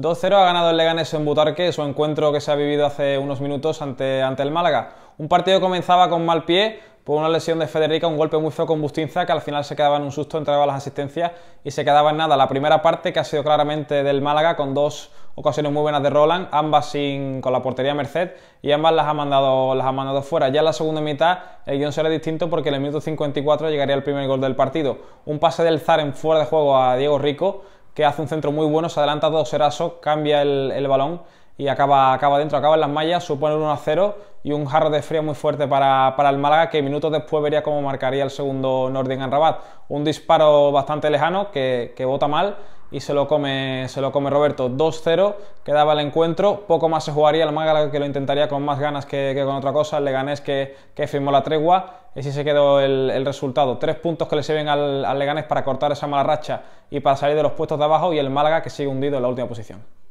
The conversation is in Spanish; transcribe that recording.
2-0 ha ganado el Leganés en Butarque, su encuentro que se ha vivido hace unos minutos ante, ante el Málaga. Un partido comenzaba con mal pie por una lesión de Federica, un golpe muy feo con Bustinza que al final se quedaba en un susto, entraba las asistencias y se quedaba en nada. La primera parte que ha sido claramente del Málaga con dos ocasiones muy buenas de Roland, ambas sin, con la portería Merced y ambas las ha, mandado, las ha mandado fuera. Ya en la segunda mitad el guión será distinto porque en el minuto 54 llegaría el primer gol del partido. Un pase del Zar en fuera de juego a Diego Rico que hace un centro muy bueno, se adelanta dos Eraso, cambia el, balón y acaba, acaba dentro, acaba en las mallas, supone un 1-0 y un jarro de frío muy fuerte para, el Málaga, que minutos después vería cómo marcaría el segundo Nordin en Rabat. Un disparo bastante lejano que, que bota mal y se lo come, se lo come Roberto 2-0, quedaba el encuentro, poco más se jugaría el Málaga que lo intentaría con más ganas que, con otra cosa, el Leganés que, que firmó la tregua, y así se quedó el, resultado. Tres puntos que le sirven al, al Leganés para cortar esa mala racha y para salir de los puestos de abajo y el Málaga que sigue hundido en la última posición.